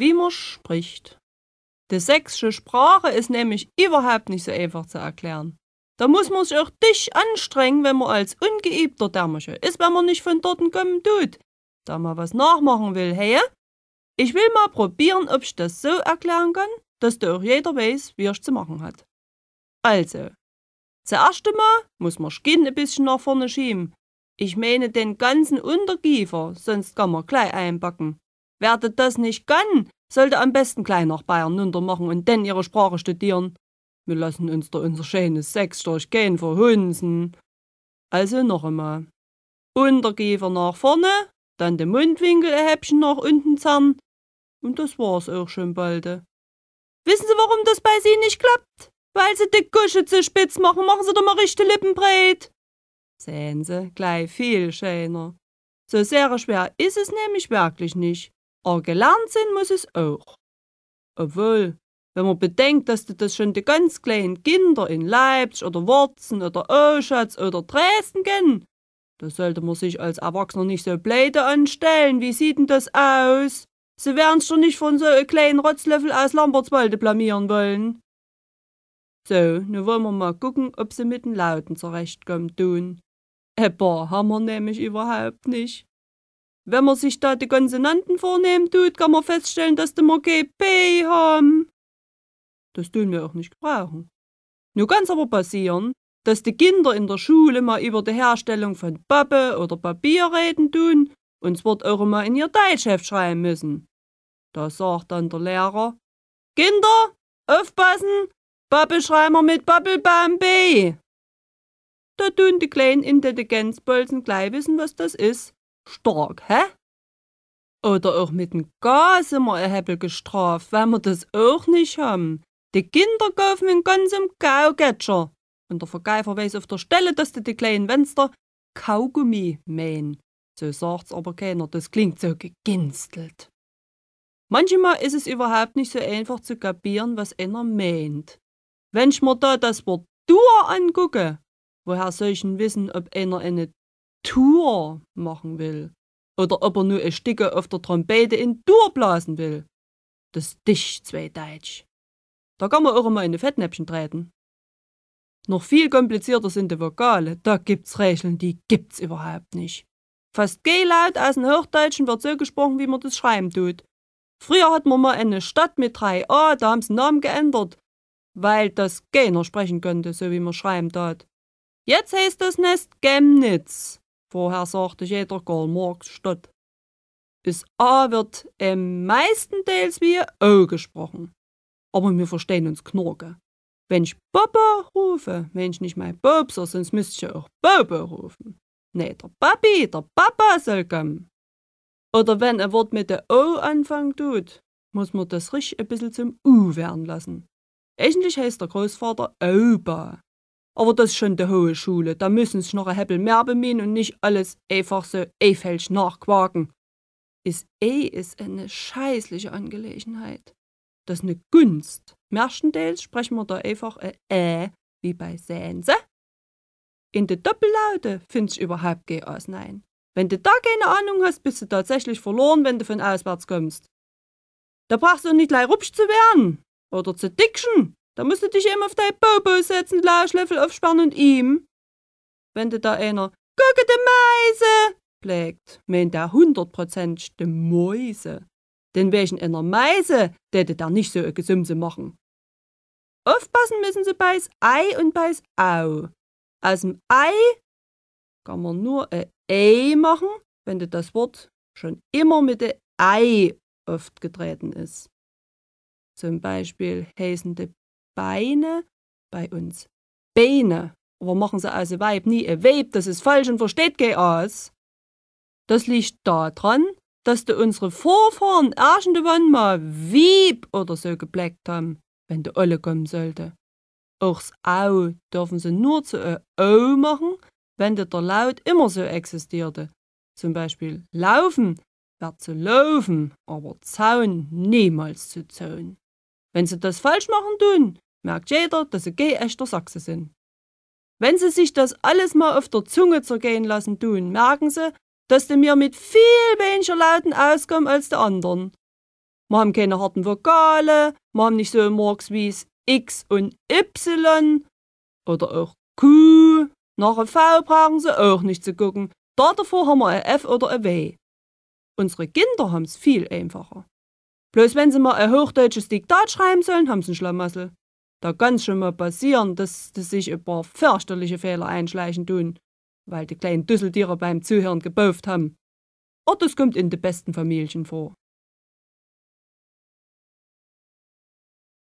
wie man spricht. Die sächsische Sprache ist nämlich überhaupt nicht so einfach zu erklären. Da muss man sich auch dich anstrengen, wenn man als ungeübter Dämmersche ist, wenn man nicht von dort kommen tut. Da man was nachmachen will, hey? Ich will mal probieren, ob ich das so erklären kann, dass da auch jeder weiß, wie es zu machen hat. Also, zuerst einmal muss man Skin ein bisschen nach vorne schieben. Ich meine den ganzen Unterkiefer, sonst kann man gleich einpacken. Werdet das nicht gönnen, sollte am besten gleich nach Bayern runtermachen und denn ihre Sprache studieren. Wir lassen uns da unser schönes Sex durchgehen für Also noch einmal. Unterkiefer nach vorne, dann den Mundwinkel ein Häppchen nach unten zerren. Und das war's auch schon bald. Wissen Sie, warum das bei Sie nicht klappt? Weil Sie die Gusche zu spitz machen, machen Sie doch mal richtige Lippen Sehen Sie, gleich viel schöner. So sehr schwer ist es nämlich wirklich nicht. Aber gelernt sein muss es auch. Obwohl, wenn man bedenkt, dass du das schon die ganz kleinen Kinder in Leipzig oder Wurzen oder Oschatz oder Dresden kennen, da sollte man sich als Erwachsener nicht so pleite anstellen. Wie sieht denn das aus? Sie werden's doch nicht von so einem kleinen Rotzlöffel aus Lambertswalde blamieren wollen. So, nun wollen wir mal gucken, ob sie mit den Lauten zurechtkommen tun. Ein haben wir nämlich überhaupt nicht. Wenn man sich da die Konsonanten vornehmen tut, kann man feststellen, dass die Mokke P haben. Das tun wir auch nicht gebrauchen. Nur kann aber passieren, dass die Kinder in der Schule mal über die Herstellung von Pappe oder Papier reden tun und das Wort auch mal in ihr Teilchef schreiben müssen. Da sagt dann der Lehrer, Kinder, aufpassen, Pappe schreiben wir mit B. Da tun die kleinen Intelligenzbolzen gleich wissen, was das ist stark, hä? Oder auch mit dem Gas immer ein Heppel gestraft, weil wir das auch nicht haben. Die Kinder kaufen ihn ganzem im Und der Verkäufer weiß auf der Stelle, dass die, die kleinen Fenster Kaugummi mähen. So sagt's aber keiner, das klingt so geginstelt. Manchmal ist es überhaupt nicht so einfach zu kapieren, was einer meint. Wenn ich mir da das Wort Dur angucke, woher soll ich denn wissen, ob einer eine Tour machen will oder ob er nur ein Stücke auf der Trompete in Tour blasen will. Das dich zwei Deutsch. Da kann man auch immer in die Fettnäpfchen treten. Noch viel komplizierter sind die Vokale. Da gibt's Regeln, die gibt's überhaupt nicht. Fast G-Laut aus dem Hochdeutschen wird so gesprochen, wie man das schreiben tut. Früher hat man mal eine Stadt mit drei A, da haben sie Namen geändert, weil das G noch sprechen könnte, so wie man schreiben tut. Jetzt heißt das Nest Gemnitz. Vorher sagte jeder karl marx statt. Das A wird im meisten Teils wie O gesprochen. Aber wir verstehen uns Knorke. Wenn ich Papa rufe, wenn ich nicht mein Bobser, sonst müsste ich ja auch Bobo rufen. Nee, der Papi, der Papa soll kommen. Oder wenn ein Wort mit der O anfangen tut, muss man das richtig ein bisschen zum U werden lassen. Eigentlich heißt der Großvater Opa. Aber das ist schon die hohe Schule. Da müssen sich noch ein Heppel mehr bemühen und nicht alles einfach so eifällig nachquaken. Is eh ist eine scheißliche Angelegenheit. Das ist eine Gunst. Merchandales sprechen wir da einfach ein äh, äh, wie bei Sense. In de Doppellaute findest du überhaupt kein Ausnein. Wenn du da keine Ahnung hast, bist du tatsächlich verloren, wenn du von auswärts kommst. Da brauchst du nicht gleich rupsch zu werden oder zu dickschen da musst du dich eben auf dein Bobo setzen, Lauschlöffel aufsperren und ihm. Wenn da einer Gucke de Meise pflegt, meint er hundertprozentig de Mäuse. Denn welchen einer Meise, täte da nicht so Gesümse machen. Aufpassen müssen sie bei's Ei und bei's Au. Aus dem Ei kann man nur ein Ei machen, wenn du das Wort schon immer mit dem Ei oft getreten ist. Zum Beispiel heißen de Beine bei uns. Beine. Aber machen sie aus also dem Weib nie ein Weib, das ist falsch und versteht kein aus. Das liegt daran, dass de unsere Vorfahren irgendwann mal Wieb oder so gebleckt haben, wenn de alle kommen sollte. Ochs Au dürfen sie nur zu ein Au machen, wenn der Laut immer so existierte. Zum Beispiel laufen wird zu laufen, aber Zaun niemals zu Zaun. Wenn sie das falsch machen tun, merkt jeder, dass sie G echter Sachse sind. Wenn sie sich das alles mal auf der Zunge zergehen lassen tun, merken sie, dass sie mir mit viel weniger Lauten auskommen als die anderen. Wir haben keine harten Vokale, wir haben nicht so Marks wie X und Y oder auch Q. Nach einem V brauchen sie auch nicht zu gucken. Da davor haben wir ein F oder ein W. Unsere Kinder haben es viel einfacher. Bloß wenn sie mal ein hochdeutsches Diktat schreiben sollen, haben sie einen Schlamassel. Da kann schon mal passieren, dass, dass sich ein paar fürchterliche Fehler einschleichen tun, weil die kleinen Düsseltiere beim Zuhören gebauft haben. Aber das kommt in den besten Familien vor.